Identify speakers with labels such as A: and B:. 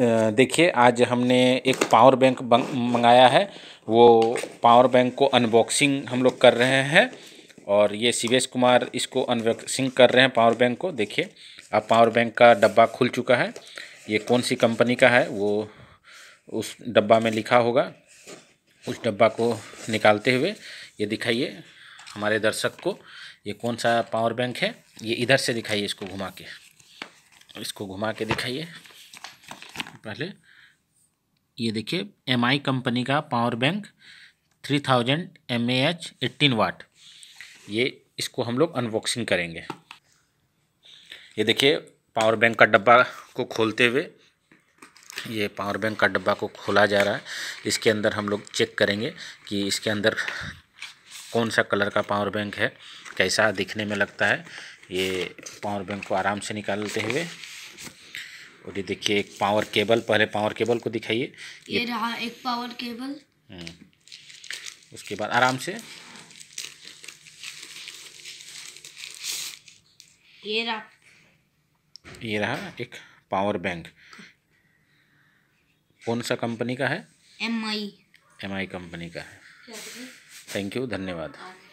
A: देखिए आज हमने एक पावर बैंक मंगाया है वो पावर बैंक को अनबॉक्सिंग हम लोग कर रहे हैं और ये शिवेश कुमार इसको अनबॉक्सिंग कर रहे हैं पावर बैंक को देखिए अब पावर बैंक का डब्बा खुल चुका है ये कौन सी कंपनी का है वो उस डब्बा में लिखा होगा उस डब्बा को निकालते हुए ये दिखाइए हमारे दर्शक को ये कौन सा पावर बैंक है ये इधर से दिखाइए इसको घुमा के इसको घुमा के दिखाइए पहले ये देखिए एम आई कंपनी का power bank three thousand M A H eighteen watt ये इसको हम लोग अनबॉक्सिंग करेंगे ये देखिए पावर बैंक का डब्बा को खोलते हुए ये पावर बैंक का डब्बा को खोला जा रहा है इसके अंदर हम लोग चेक करेंगे कि इसके अंदर कौन सा कलर का पावर बैंक है कैसा दिखने में लगता है ये पावर बैंक को आराम से निकालते हुए और ये देखिए एक पावर केबल पहले पावर केबल को दिखाइए ये,
B: रहा एक पावर केबल
A: हम्म। उसके बाद आराम से
B: ये रहा
A: ये रहा एक पावर बैंक कौन सा कंपनी का है M I M I company का है थैंक यू धन्यवाद